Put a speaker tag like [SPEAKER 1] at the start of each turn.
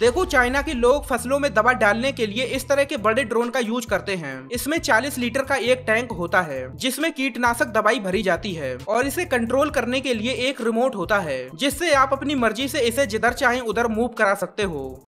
[SPEAKER 1] देखो चाइना के लोग फसलों में दवा डालने के लिए इस तरह के बड़े ड्रोन का यूज करते हैं इसमें 40 लीटर का एक टैंक होता है जिसमें कीटनाशक दवाई भरी जाती है और इसे कंट्रोल करने के लिए एक रिमोट होता है जिससे आप अपनी मर्जी से इसे जिधर चाहे उधर मूव करा सकते हो